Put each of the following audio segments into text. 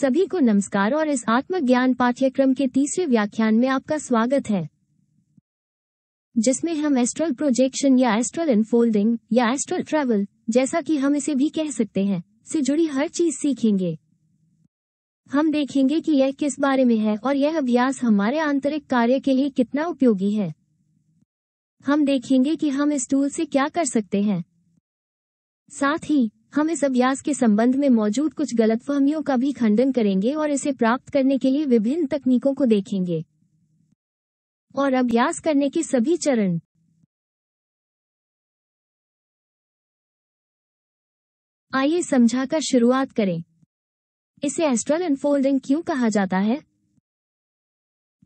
सभी को नमस्कार और इस आत्मज्ञान पाठ्यक्रम के तीसरे व्याख्यान में आपका स्वागत है जिसमें हम एस्ट्रल प्रोजेक्शन या एस्ट्रल इनफोल्डिंग या एस्ट्रल ट्रेवल जैसा कि हम इसे भी कह सकते हैं से जुड़ी हर चीज सीखेंगे हम देखेंगे कि यह किस बारे में है और यह अभ्यास हमारे आंतरिक कार्य के लिए कितना उपयोगी है हम देखेंगे कि हम इस टूल से क्या कर सकते हैं साथ ही हम इस अभ्यास के संबंध में मौजूद कुछ गलतफहमियों का भी खंडन करेंगे और इसे प्राप्त करने के लिए विभिन्न तकनीकों को देखेंगे और अभ्यास करने के सभी चरण आइए समझा कर शुरुआत करें इसे एस्ट्रल अनफोल्डिंग क्यों कहा जाता है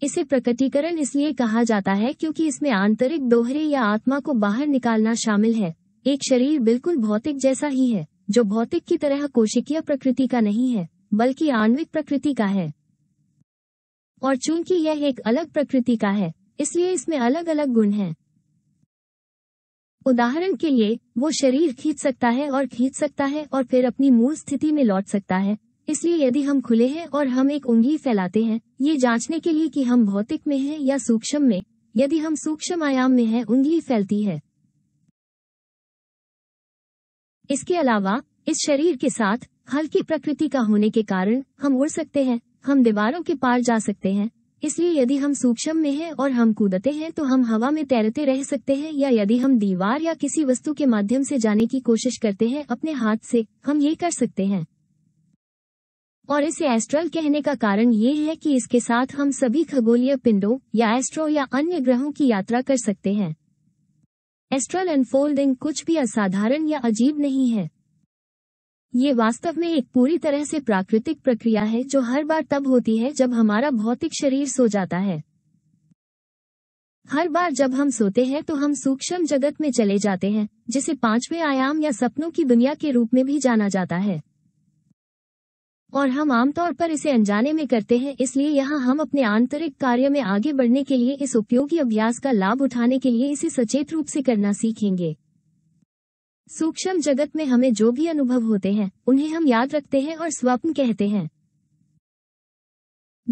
इसे प्रकटीकरण इसलिए कहा जाता है क्योंकि इसमें आंतरिक दोहरे या आत्मा को बाहर निकालना शामिल है एक शरीर बिल्कुल भौतिक जैसा ही है जो भौतिक की तरह कोशिकीय प्रकृति का नहीं है बल्कि आणविक प्रकृति का है और चूंकि यह एक अलग प्रकृति का है इसलिए इसमें अलग अलग गुण हैं। उदाहरण के लिए वो शरीर खींच सकता है और खींच सकता है और फिर अपनी मूल स्थिति में लौट सकता है इसलिए यदि हम खुले हैं और हम एक उंगली फैलाते हैं ये जांचने के लिए कि हम भौतिक में हैं या सूक्ष्म में यदि हम सूक्ष्म आयाम में हैं उंगली फैलती है इसके अलावा इस शरीर के साथ हल्की प्रकृति का होने के कारण हम उड़ सकते हैं हम दीवारों के पार जा सकते हैं इसलिए यदि हम सूक्ष्म में हैं और हम कूदते हैं तो हम हवा में तैरते रह सकते हैं या यदि हम दीवार या किसी वस्तु के माध्यम से जाने की कोशिश करते हैं अपने हाथ से हम ये कर सकते हैं और इसे एस्ट्रल कहने का कारण ये है कि इसके साथ हम सभी खगोलीय पिंडों या एस्ट्रो या अन्य ग्रहों की यात्रा कर सकते हैं एस्ट्रल अनफोल्डिंग कुछ भी असाधारण या अजीब नहीं है ये वास्तव में एक पूरी तरह से प्राकृतिक प्रक्रिया है जो हर बार तब होती है जब हमारा भौतिक शरीर सो जाता है हर बार जब हम सोते हैं तो हम सूक्ष्म जगत में चले जाते हैं जिसे पांचवें आयाम या सपनों की दुनिया के रूप में भी जाना जाता है और हम आमतौर पर इसे अनजाने में करते हैं इसलिए यहाँ हम अपने आंतरिक कार्य में आगे बढ़ने के लिए इस उपयोगी अभ्यास का लाभ उठाने के लिए इसे सचेत रूप से करना सीखेंगे सूक्ष्म जगत में हमें जो भी अनुभव होते हैं उन्हें हम याद रखते हैं और स्वप्न कहते हैं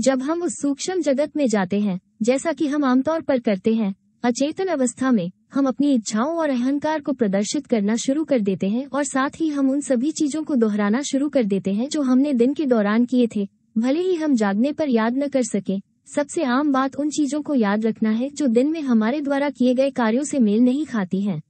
जब हम उस सूक्ष्म जगत में जाते हैं जैसा कि हम आमतौर पर करते हैं अचेतन अवस्था में हम अपनी इच्छाओं और अहंकार को प्रदर्शित करना शुरू कर देते हैं और साथ ही हम उन सभी चीजों को दोहराना शुरू कर देते हैं जो हमने दिन के दौरान किए थे भले ही हम जागने पर याद न कर सके सबसे आम बात उन चीजों को याद रखना है जो दिन में हमारे द्वारा किए गए कार्यों से मेल नहीं खाती हैं।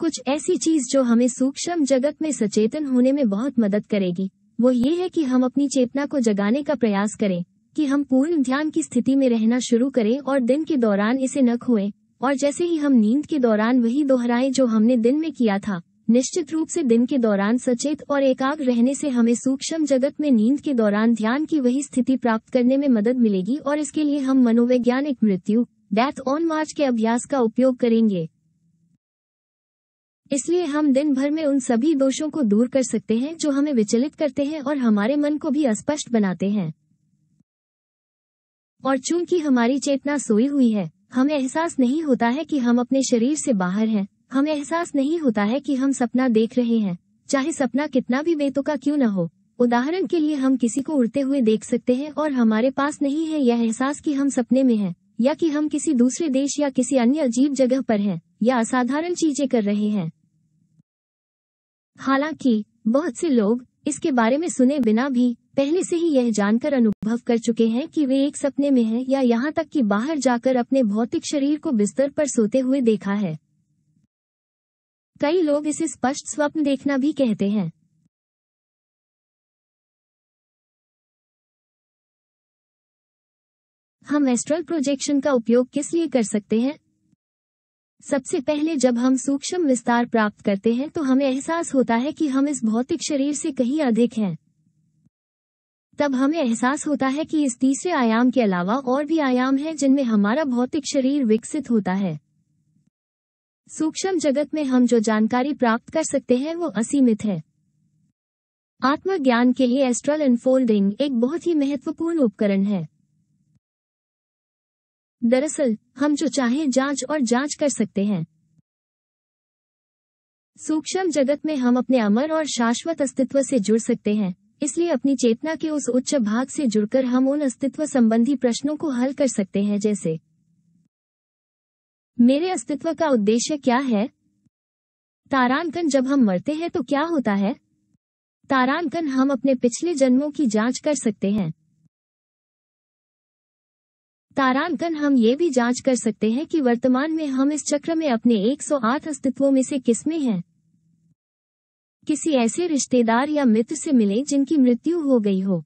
कुछ ऐसी चीज जो हमें सूक्ष्म जगत में सचेतन होने में बहुत मदद करेगी वो ये है कि हम अपनी चेतना को जगाने का प्रयास करें कि हम पूर्ण ध्यान की स्थिति में रहना शुरू करें और दिन के दौरान इसे न खोएं और जैसे ही हम नींद के दौरान वही दोहराएं जो हमने दिन में किया था निश्चित रूप से दिन के दौरान सचेत और एकाग्र रहने से हमें सूक्ष्म जगत में नींद के दौरान ध्यान की वही स्थिति प्राप्त करने में मदद मिलेगी और इसके लिए हम मनोवैज्ञानिक मृत्यु डेथ ऑन मार्च के अभ्यास का उपयोग करेंगे इसलिए हम दिन भर में उन सभी दोषों को दूर कर सकते हैं जो हमें विचलित करते हैं और हमारे मन को भी अस्पष्ट बनाते हैं और चूंकि हमारी चेतना सोई हुई है हमें एहसास नहीं होता है कि हम अपने शरीर से बाहर हैं हमें एहसास नहीं होता है कि हम सपना देख रहे हैं चाहे सपना कितना भी बेतुका क्यों न हो उदाहरण के लिए हम किसी को उड़ते हुए देख सकते हैं और हमारे पास नहीं है यह एहसास कि हम सपने में हैं या कि हम किसी दूसरे देश या किसी अन्य अजीब जगह पर हैं या असाधारण चीजें कर रहे हैं हालांकि बहुत से लोग इसके बारे में सुने बिना भी पहले से ही यह जानकर अनुभव कर चुके हैं कि वे एक सपने में हैं या यहाँ तक कि बाहर जाकर अपने भौतिक शरीर को बिस्तर पर सोते हुए देखा है कई लोग इसे स्पष्ट स्वप्न देखना भी कहते हैं हम एस्ट्रल प्रोजेक्शन का उपयोग किस लिए कर सकते हैं सबसे पहले जब हम सूक्ष्म विस्तार प्राप्त करते हैं तो हमें एहसास होता है कि हम इस भौतिक शरीर से कहीं अधिक हैं तब हमें एहसास होता है कि इस तीसरे आयाम के अलावा और भी आयाम हैं जिनमें हमारा भौतिक शरीर विकसित होता है सूक्ष्म जगत में हम जो जानकारी प्राप्त कर सकते हैं वो असीमित है आत्मज्ञान के लिए एस्ट्रल इनफोल्डिंग एक बहुत ही महत्वपूर्ण उपकरण है दरअसल हम जो चाहे जांच और जांच कर सकते हैं सूक्ष्म जगत में हम अपने अमर और शाश्वत अस्तित्व से जुड़ सकते हैं इसलिए अपनी चेतना के उस उच्च भाग से जुड़कर हम उन अस्तित्व संबंधी प्रश्नों को हल कर सकते हैं जैसे मेरे अस्तित्व का उद्देश्य क्या है तारांकन जब हम मरते हैं तो क्या होता है तारांकन हम अपने पिछले जन्मों की जांच कर सकते हैं तारांकन हम ये भी जांच कर सकते हैं कि वर्तमान में हम इस चक्र में अपने 108 अस्तित्वों में से किसमें हैं किसी ऐसे रिश्तेदार या मित्र से मिले जिनकी मृत्यु हो गई हो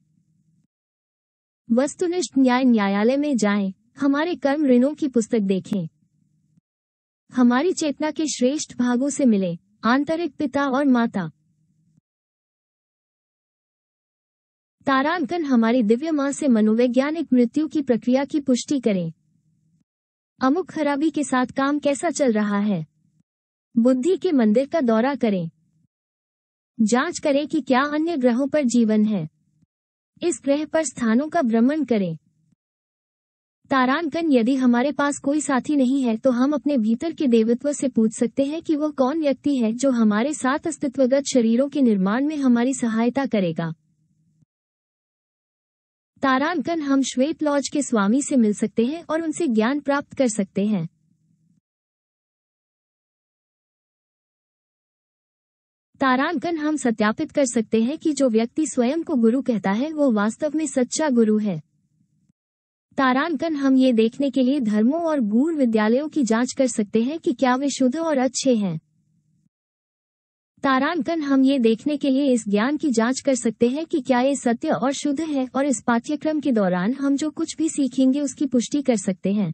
वस्तुनिष्ठ न्याय न्यायालय में जाएं, हमारे कर्म ऋणों की पुस्तक देखें हमारी चेतना के श्रेष्ठ भागों से मिले आंतरिक पिता और माता तारांकन हमारी दिव्य मां से मनोवैज्ञानिक मृत्यु की प्रक्रिया की पुष्टि करें अमुक खराबी के साथ काम कैसा चल रहा है बुद्धि के मंदिर का दौरा करें जांच करें कि क्या अन्य ग्रहों पर जीवन है इस ग्रह पर स्थानों का भ्रमण करें तारांकन यदि हमारे पास कोई साथी नहीं है तो हम अपने भीतर के देवत्व से पूछ सकते हैं कि वह कौन व्यक्ति है जो हमारे साथ अस्तित्वगत शरीरों के निर्माण में हमारी सहायता करेगा तारांकन हम श्वेत लॉज के स्वामी से मिल सकते हैं और उनसे ज्ञान प्राप्त कर सकते हैं तारांकन हम सत्यापित कर सकते हैं कि जो व्यक्ति स्वयं को गुरु कहता है वो वास्तव में सच्चा गुरु है तारांकन हम ये देखने के लिए धर्मों और गुर विद्यालयों की जांच कर सकते हैं कि क्या वे शुद्ध और अच्छे हैं तारांकन हम ये देखने के लिए इस ज्ञान की जांच कर सकते हैं कि क्या ये सत्य और शुद्ध है और इस पाठ्यक्रम के दौरान हम जो कुछ भी सीखेंगे उसकी पुष्टि कर सकते हैं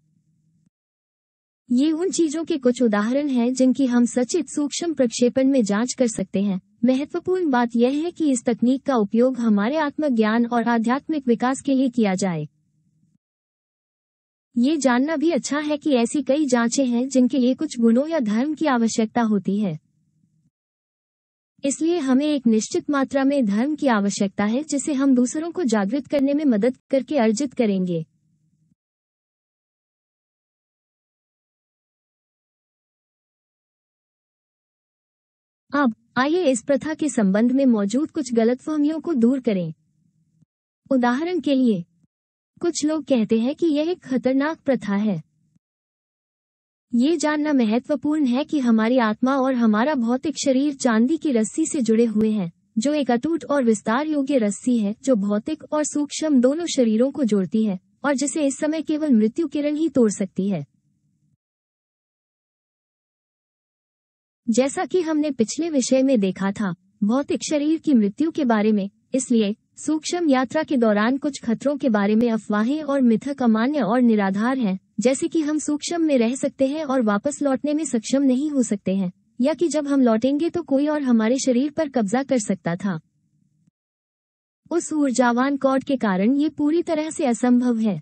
ये उन चीजों के कुछ उदाहरण हैं जिनकी हम सचित सूक्ष्म प्रक्षेपण में जांच कर सकते हैं महत्वपूर्ण बात यह है कि इस तकनीक का उपयोग हमारे आत्मज्ञान और आध्यात्मिक विकास के लिए किया जाए ये जानना भी अच्छा है कि ऐसी कई जांचें हैं जिनके लिए कुछ गुणों या धर्म की आवश्यकता होती है इसलिए हमें एक निश्चित मात्रा में धर्म की आवश्यकता है जिसे हम दूसरों को जागृत करने में मदद करके अर्जित करेंगे अब आइए इस प्रथा के संबंध में मौजूद कुछ गलतफहमियों को दूर करें उदाहरण के लिए कुछ लोग कहते हैं कि यह एक खतरनाक प्रथा है ये जानना महत्वपूर्ण है कि हमारी आत्मा और हमारा भौतिक शरीर चांदी की रस्सी से जुड़े हुए हैं जो एक अटूट और विस्तार योग्य रस्सी है जो भौतिक और सूक्ष्म दोनों शरीरों को जोड़ती है और जिसे इस समय केवल मृत्यु किरण ही तोड़ सकती है जैसा कि हमने पिछले विषय में देखा था भौतिक शरीर की मृत्यु के बारे में इसलिए सूक्ष्म यात्रा के दौरान कुछ खतरों के बारे में अफवाहें और मिथक अमान्य और निराधार हैं, जैसे कि हम सूक्ष्म में रह सकते हैं और वापस लौटने में सक्षम नहीं हो सकते हैं या कि जब हम लौटेंगे तो कोई और हमारे शरीर पर कब्जा कर सकता था उस ऊर्जावान कॉड के कारण ये पूरी तरह से असंभव है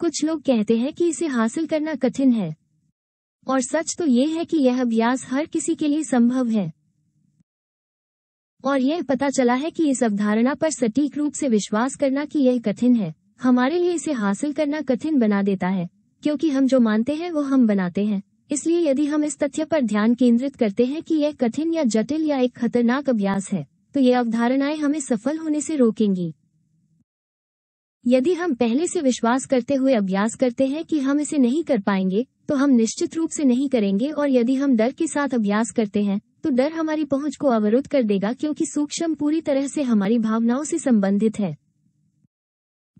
कुछ लोग कहते हैं कि इसे हासिल करना कठिन है और सच तो ये है कि यह अभ्यास हर किसी के लिए संभव है और यह पता चला है कि इस अवधारणा पर सटीक रूप से विश्वास करना कि यह कठिन है हमारे लिए इसे हासिल करना कठिन बना देता है क्योंकि हम जो मानते हैं वो हम बनाते हैं इसलिए यदि हम इस तथ्य पर ध्यान केंद्रित करते हैं कि यह कठिन या जटिल या एक खतरनाक अभ्यास है तो ये अवधारणाएं हमें सफल होने से रोकेंगी यदि हम पहले से विश्वास करते हुए अभ्यास करते हैं कि हम इसे नहीं कर पाएंगे तो हम निश्चित रूप से नहीं करेंगे और यदि हम डर के साथ अभ्यास करते हैं तो डर हमारी पहुंच को अवरुद्ध कर देगा क्योंकि सूक्ष्म पूरी तरह से हमारी भावनाओं से संबंधित है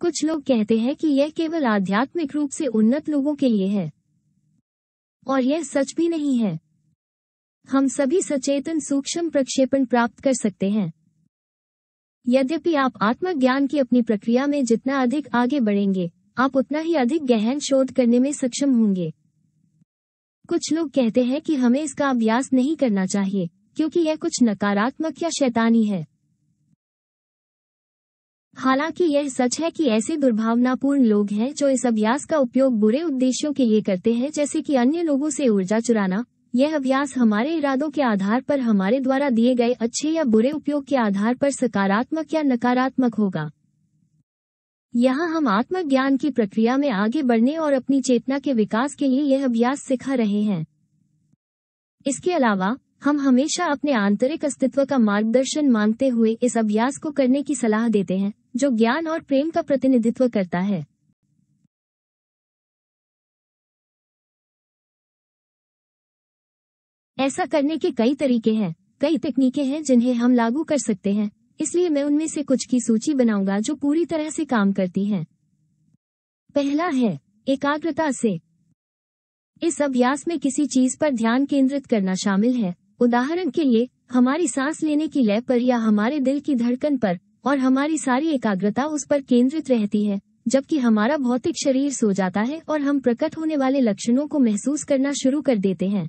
कुछ लोग कहते हैं कि यह केवल आध्यात्मिक रूप से उन्नत लोगों के लिए है और यह सच भी नहीं है हम सभी सचेतन सूक्ष्म प्रक्षेपण प्राप्त कर सकते हैं यद्यपि आप आत्मज्ञान की अपनी प्रक्रिया में जितना अधिक आगे बढ़ेंगे आप उतना ही अधिक गहन शोध करने में सक्षम होंगे कुछ लोग कहते हैं कि हमें इसका अभ्यास नहीं करना चाहिए क्योंकि यह कुछ नकारात्मक या शैतानी है हालांकि यह सच है कि ऐसे दुर्भावनापूर्ण लोग हैं जो इस अभ्यास का उपयोग बुरे उद्देश्यों के लिए करते हैं जैसे कि अन्य लोगों से ऊर्जा चुराना यह अभ्यास हमारे इरादों के आधार पर हमारे द्वारा दिए गए अच्छे या बुरे उपयोग के आधार पर सकारात्मक या नकारात्मक होगा यहाँ हम आत्मज्ञान की प्रक्रिया में आगे बढ़ने और अपनी चेतना के विकास के लिए यह अभ्यास सिखा रहे हैं इसके अलावा हम हमेशा अपने आंतरिक अस्तित्व का मार्गदर्शन मांगते हुए इस अभ्यास को करने की सलाह देते हैं जो ज्ञान और प्रेम का प्रतिनिधित्व करता है ऐसा करने के कई तरीके हैं कई तकनीकें हैं जिन्हें हम लागू कर सकते हैं इसलिए मैं उनमें से कुछ की सूची बनाऊंगा जो पूरी तरह से काम करती हैं। पहला है एकाग्रता से इस अभ्यास में किसी चीज पर ध्यान केंद्रित करना शामिल है उदाहरण के लिए हमारी सांस लेने की लय पर या हमारे दिल की धड़कन पर और हमारी सारी एकाग्रता उस पर केंद्रित रहती है जबकि हमारा भौतिक शरीर सो जाता है और हम प्रकट होने वाले लक्षणों को महसूस करना शुरू कर देते हैं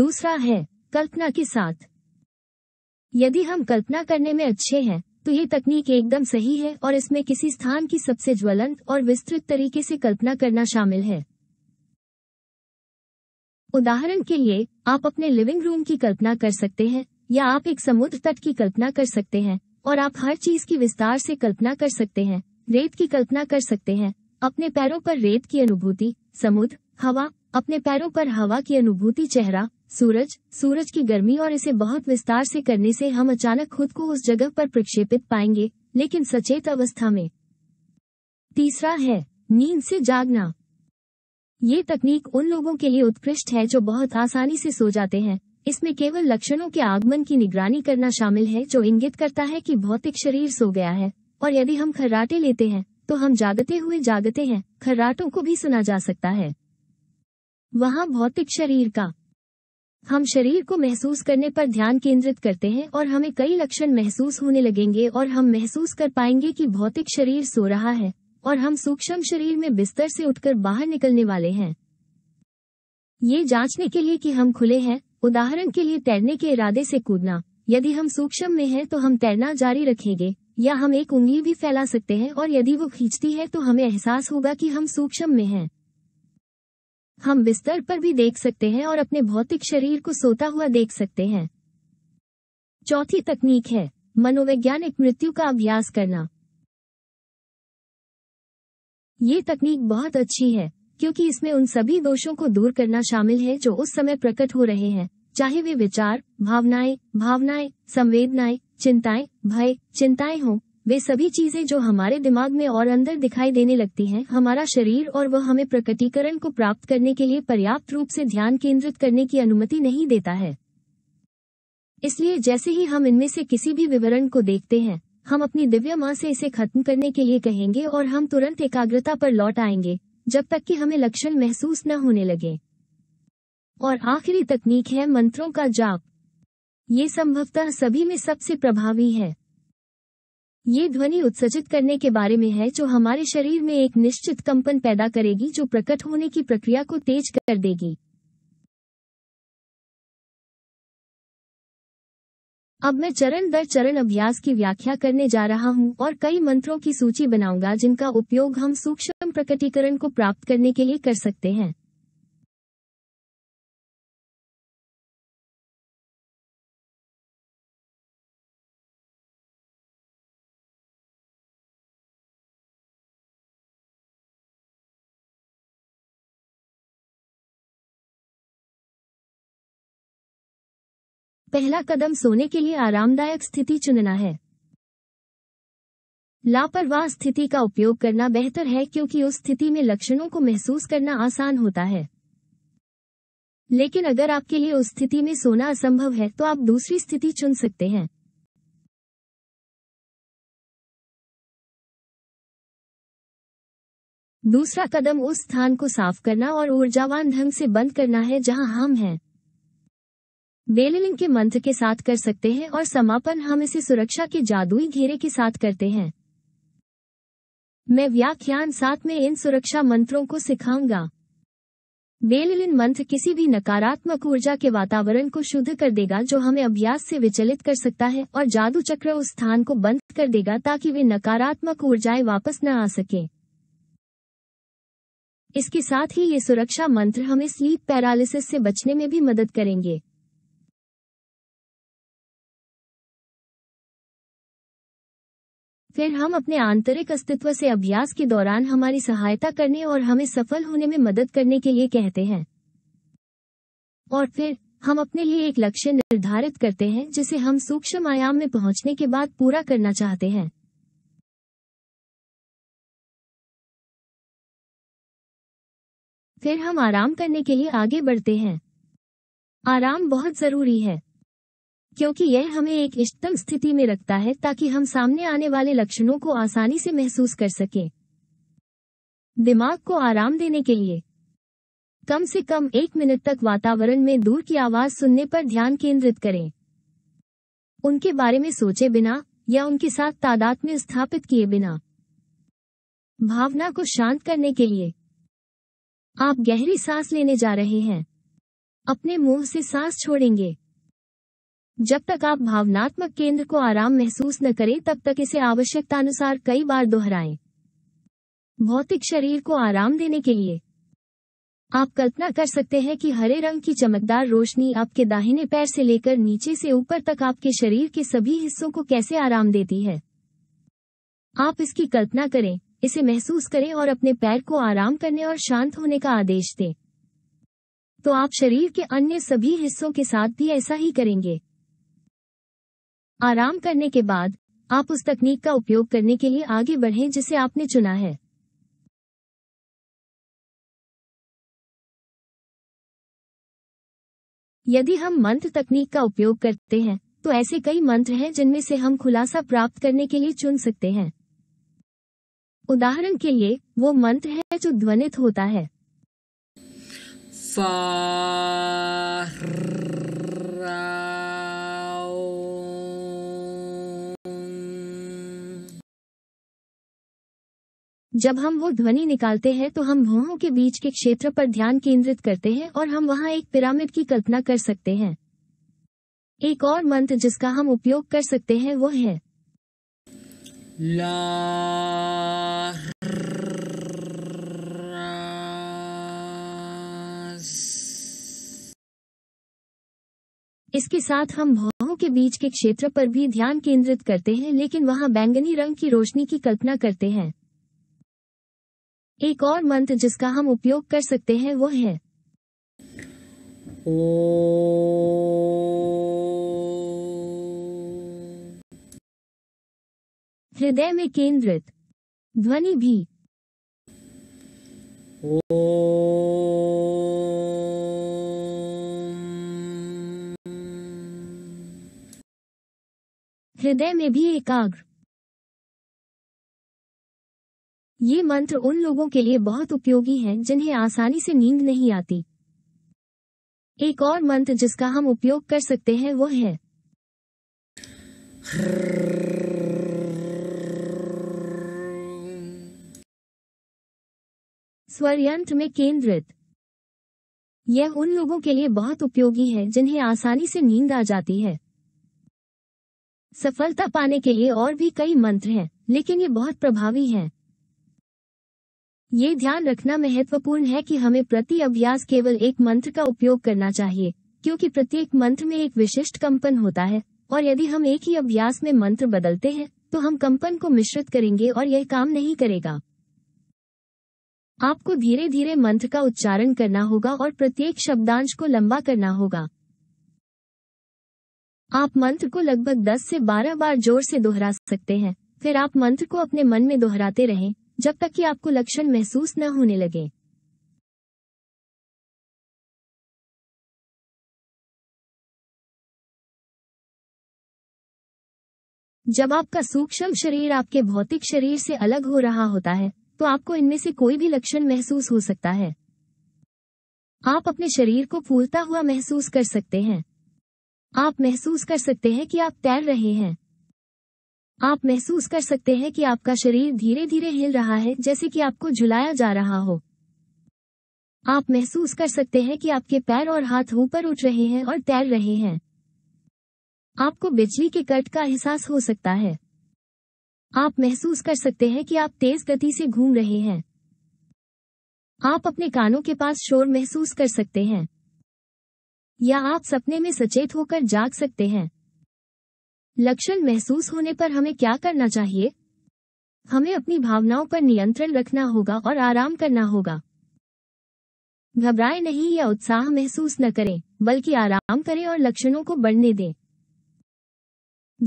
दूसरा है कल्पना के साथ यदि हम कल्पना करने में अच्छे हैं तो ये तकनीक एकदम सही है और इसमें किसी स्थान की सबसे ज्वलंत और विस्तृत तरीके से कल्पना करना शामिल है उदाहरण के लिए आप अपने लिविंग रूम की कल्पना कर सकते हैं या आप एक समुद्र तट की कल्पना कर सकते हैं और आप हर चीज की विस्तार से कल्पना कर सकते हैं रेत की कल्पना कर सकते हैं अपने पैरों पर रेत की अनुभूति समुद्र हवा अपने पैरों पर हवा की अनुभूति चेहरा सूरज सूरज की गर्मी और इसे बहुत विस्तार से करने से हम अचानक खुद को उस जगह पर प्रक्षेपित पाएंगे लेकिन सचेत अवस्था में तीसरा है नींद से जागना ये तकनीक उन लोगों के लिए उत्कृष्ट है जो बहुत आसानी से सो जाते हैं इसमें केवल लक्षणों के आगमन की निगरानी करना शामिल है जो इंगित करता है कि भौतिक शरीर सो गया है और यदि हम खर्राटे लेते हैं तो हम जागते हुए जागते हैं खर्राटों को भी सुना जा सकता है वहाँ भौतिक शरीर का हम शरीर को महसूस करने पर ध्यान केंद्रित करते हैं और हमें कई लक्षण महसूस होने लगेंगे और हम महसूस कर पाएंगे कि भौतिक शरीर सो रहा है और हम सूक्ष्म शरीर में बिस्तर से उठकर बाहर निकलने वाले हैं ये जांचने के लिए कि हम खुले हैं उदाहरण के लिए तैरने के इरादे से कूदना यदि हम सूक्ष्म में हैं तो हम तैरना जारी रखेंगे या हम एक उंगली भी फैला सकते हैं और यदि वो खींचती है तो हमें एहसास होगा कि हम सूक्ष्म में हैं हम बिस्तर पर भी देख सकते हैं और अपने भौतिक शरीर को सोता हुआ देख सकते हैं चौथी तकनीक है मनोवैज्ञानिक मृत्यु का अभ्यास करना ये तकनीक बहुत अच्छी है क्योंकि इसमें उन सभी दोषों को दूर करना शामिल है जो उस समय प्रकट हो रहे हैं चाहे वे विचार भावनाएं भावनाएं संवेदनाएं चिंताएं भय चिंताएं हों वे सभी चीजें जो हमारे दिमाग में और अंदर दिखाई देने लगती हैं, हमारा शरीर और वह हमें प्रकटीकरण को प्राप्त करने के लिए पर्याप्त रूप से ध्यान केंद्रित करने की अनुमति नहीं देता है इसलिए जैसे ही हम इनमें से किसी भी विवरण को देखते हैं हम अपनी दिव्य माँ से इसे खत्म करने के लिए कहेंगे और हम तुरंत एकाग्रता पर लौट आएंगे जब तक कि हमें लक्षण महसूस न होने लगे और आखिरी तकनीक है मंत्रों का जाप ये संभवतः सभी में सबसे प्रभावी है ये ध्वनि उत्सर्जित करने के बारे में है जो हमारे शरीर में एक निश्चित कंपन पैदा करेगी जो प्रकट होने की प्रक्रिया को तेज कर देगी अब मैं चरण दर चरण अभ्यास की व्याख्या करने जा रहा हूँ और कई मंत्रों की सूची बनाऊंगा जिनका उपयोग हम सूक्ष्म प्रकटीकरण को प्राप्त करने के लिए कर सकते हैं पहला कदम सोने के लिए आरामदायक स्थिति चुनना है लापरवाह स्थिति का उपयोग करना बेहतर है क्योंकि उस स्थिति में लक्षणों को महसूस करना आसान होता है लेकिन अगर आपके लिए उस स्थिति में सोना असंभव है तो आप दूसरी स्थिति चुन सकते हैं दूसरा कदम उस स्थान को साफ करना और ऊर्जावान ढंग से बंद करना है जहां हम हैं बेलेलिन के मंत्र के साथ कर सकते हैं और समापन हम इसे सुरक्षा के जादुई घेरे के साथ करते हैं मैं व्याख्यान साथ में इन सुरक्षा मंत्रों को सिखाऊंगा बेलिलिन मंत्र किसी भी नकारात्मक ऊर्जा के वातावरण को शुद्ध कर देगा जो हमें अभ्यास से विचलित कर सकता है और जादू चक्र उस स्थान को बंद कर देगा ताकि वे नकारात्मक ऊर्जाएं वापस न आ सके इसके साथ ही ये सुरक्षा मंत्र हमें स्लीप पैरालिसिस से बचने में भी मदद करेंगे फिर हम अपने आंतरिक अस्तित्व से अभ्यास के दौरान हमारी सहायता करने और हमें सफल होने में मदद करने के लिए कहते हैं और फिर हम अपने लिए एक लक्ष्य निर्धारित करते हैं जिसे हम सूक्ष्म आयाम में पहुंचने के बाद पूरा करना चाहते हैं फिर हम आराम करने के लिए आगे बढ़ते हैं आराम बहुत जरूरी है क्योंकि यह हमें एक इष्टतम स्थिति में रखता है ताकि हम सामने आने वाले लक्षणों को आसानी से महसूस कर सकें दिमाग को आराम देने के लिए कम से कम एक मिनट तक वातावरण में दूर की आवाज सुनने पर ध्यान केंद्रित करें उनके बारे में सोचे बिना या उनके साथ तादाद में स्थापित किए बिना भावना को शांत करने के लिए आप गहरी सांस लेने जा रहे हैं अपने मुंह से सांस छोड़ेंगे जब तक आप भावनात्मक केंद्र को आराम महसूस न करें तब तक इसे आवश्यकता अनुसार कई बार दोहराएं। भौतिक शरीर को आराम देने के लिए आप कल्पना कर सकते हैं कि हरे रंग की चमकदार रोशनी आपके दाहिने पैर से लेकर नीचे से ऊपर तक आपके शरीर के सभी हिस्सों को कैसे आराम देती है आप इसकी कल्पना करें इसे महसूस करें और अपने पैर को आराम करने और शांत होने का आदेश दें तो आप शरीर के अन्य सभी हिस्सों के साथ भी ऐसा ही करेंगे आराम करने के बाद आप उस तकनीक का उपयोग करने के लिए आगे बढ़ें जिसे आपने चुना है यदि हम मंत्र तकनीक का उपयोग करते हैं तो ऐसे कई मंत्र हैं जिनमें से हम खुलासा प्राप्त करने के लिए चुन सकते हैं उदाहरण के लिए वो मंत्र है जो ध्वनित होता है जब हम वो ध्वनि निकालते हैं तो हम भूहों के बीच के क्षेत्र पर ध्यान केंद्रित करते हैं और हम वहां एक पिरामिड की कल्पना कर सकते हैं एक और मंत्र जिसका हम उपयोग कर सकते हैं वो है ला इसके साथ हम भावों के बीच के क्षेत्र पर भी ध्यान केंद्रित करते हैं लेकिन वहां बैंगनी रंग की रोशनी की कल्पना करते हैं एक और मंत्र जिसका हम उपयोग कर सकते हैं वो है हृदय में केंद्रित ध्वनि भी हृदय में भी एकाग्र ये मंत्र उन लोगों के लिए बहुत उपयोगी हैं जिन्हें आसानी से नींद नहीं आती एक और मंत्र जिसका हम उपयोग कर सकते हैं वो है स्वर यंत्र में केंद्रित यह उन लोगों के लिए बहुत उपयोगी है जिन्हें आसानी से नींद आ जाती है सफलता पाने के लिए और भी कई मंत्र हैं लेकिन ये बहुत प्रभावी हैं ये ध्यान रखना महत्वपूर्ण है कि हमें प्रति अभ्यास केवल एक मंत्र का उपयोग करना चाहिए क्योंकि प्रत्येक मंत्र में एक विशिष्ट कंपन होता है और यदि हम एक ही अभ्यास में मंत्र बदलते हैं तो हम कंपन को मिश्रित करेंगे और यह काम नहीं करेगा आपको धीरे धीरे मंत्र का उच्चारण करना होगा और प्रत्येक शब्दांश को लंबा करना होगा आप मंत्र को लगभग 10 से 12 बार जोर से दोहरा सकते हैं फिर आप मंत्र को अपने मन में दोहराते रहें जब तक कि आपको लक्षण महसूस न होने लगे जब आपका सूक्ष्म शरीर आपके भौतिक शरीर से अलग हो रहा होता है तो आपको इनमें से कोई भी लक्षण महसूस हो सकता है आप अपने शरीर को फूलता हुआ महसूस कर सकते हैं आप महसूस कर सकते हैं कि आप तैर रहे हैं आप महसूस कर सकते हैं कि आपका शरीर धीरे धीरे हिल रहा है जैसे कि आपको झुलाया जा रहा हो आप महसूस कर सकते हैं कि आपके पैर और हाथ ऊपर उठ रहे हैं और तैर रहे हैं आपको बिजली के कट का एहसास हो सकता है आप महसूस कर सकते हैं कि आप तेज गति से घूम रहे हैं आप अपने कानों के पास शोर महसूस कर सकते हैं या आप सपने में सचेत होकर जाग सकते हैं लक्षण महसूस होने पर हमें क्या करना चाहिए हमें अपनी भावनाओं पर नियंत्रण रखना होगा और आराम करना होगा घबराए नहीं या उत्साह महसूस न करें बल्कि आराम करें और लक्षणों को बढ़ने दें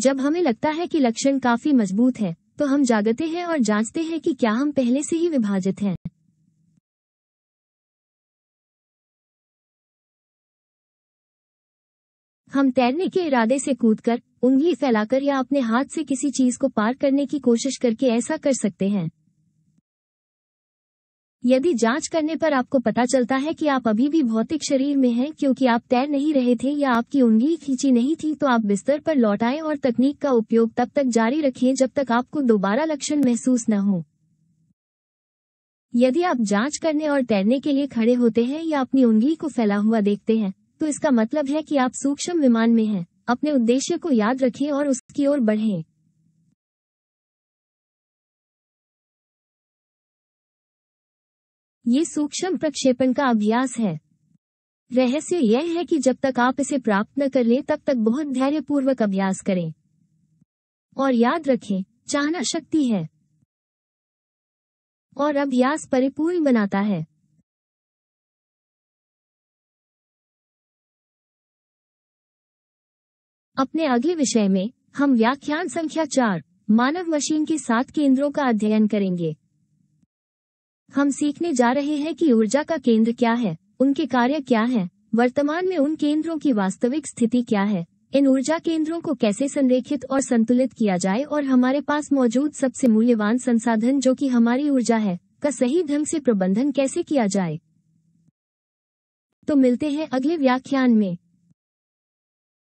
जब हमें लगता है कि लक्षण काफी मजबूत है तो हम जागते हैं और जांचते हैं कि क्या हम पहले से ही विभाजित हैं हम तैरने के इरादे से कूदकर, उंगली फैलाकर या अपने हाथ से किसी चीज को पार करने की कोशिश करके ऐसा कर सकते हैं यदि जांच करने पर आपको पता चलता है कि आप अभी भी भौतिक शरीर में हैं क्योंकि आप तैर नहीं रहे थे या आपकी उंगली खींची नहीं थी तो आप बिस्तर पर लौट आए और तकनीक का उपयोग तब तक जारी रखें जब तक आपको दोबारा लक्षण महसूस न हो यदि आप जांच करने और तैरने के लिए खड़े होते हैं या अपनी उंगली को फैला हुआ देखते हैं तो इसका मतलब है कि आप सूक्ष्म विमान में हैं अपने उद्देश्य को याद रखें और उसकी ओर बढ़ें ये सूक्ष्म प्रक्षेपण का अभ्यास है रहस्य यह है कि जब तक आप इसे प्राप्त न कर लें तब तक बहुत धैर्यपूर्वक अभ्यास करें और याद रखें चाहना शक्ति है और अभ्यास परिपूर्ण बनाता है अपने अगले विषय में हम व्याख्यान संख्या चार मानव मशीन के सात केंद्रों का अध्ययन करेंगे हम सीखने जा रहे हैं कि ऊर्जा का केंद्र क्या है उनके कार्य क्या है वर्तमान में उन केंद्रों की वास्तविक स्थिति क्या है इन ऊर्जा केंद्रों को कैसे संरेखित और संतुलित किया जाए और हमारे पास मौजूद सबसे मूल्यवान संसाधन जो कि हमारी ऊर्जा है का सही ढंग से प्रबंधन कैसे किया जाए तो मिलते हैं अगले व्याख्यान में